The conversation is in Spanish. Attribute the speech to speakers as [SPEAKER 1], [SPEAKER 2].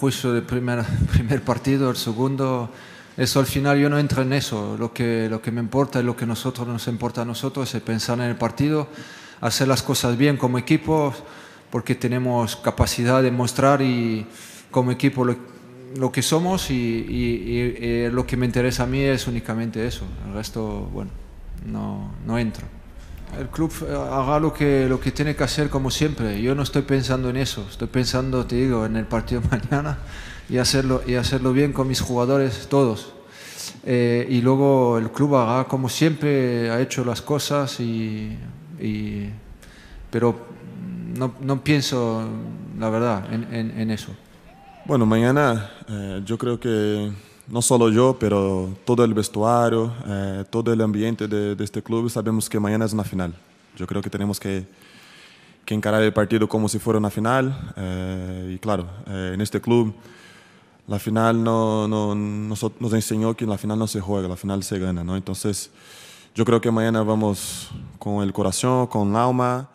[SPEAKER 1] juicio del primer, primer partido, el segundo. Eso al final yo no entro en eso. Lo que, lo que me importa y lo que nosotros nos importa a nosotros es pensar en el partido, hacer las cosas bien como equipo, porque tenemos capacidad de mostrar y como equipo lo, que somos y, y, eh, lo que me interesa a mí es únicamente eso. El resto, bueno, no, no entro el club eh, haga lo que, tiene que hacer como siempre. Yo no estoy pensando en eso, estoy pensando, te digo, en el partido mañana y hacerlo, y hacerlo bien con mis jugadores, todos. Eh, y luego el club haga como siempre, ha hecho las cosas, y,
[SPEAKER 2] pero no, pienso, la verdad, en, eso. Bueno, mañana eh, yo creo que no solo yo, pero todo el vestuario, eh, todo el ambiente de, este club, sabemos que mañana es una final. Yo creo que tenemos que, encarar el partido como si fuera una final. Eh, y claro, eh, en este club la final nos, enseñó que la final no se juega, la final se gana. ¿no? Entonces yo creo que mañana vamos con el corazón, con el alma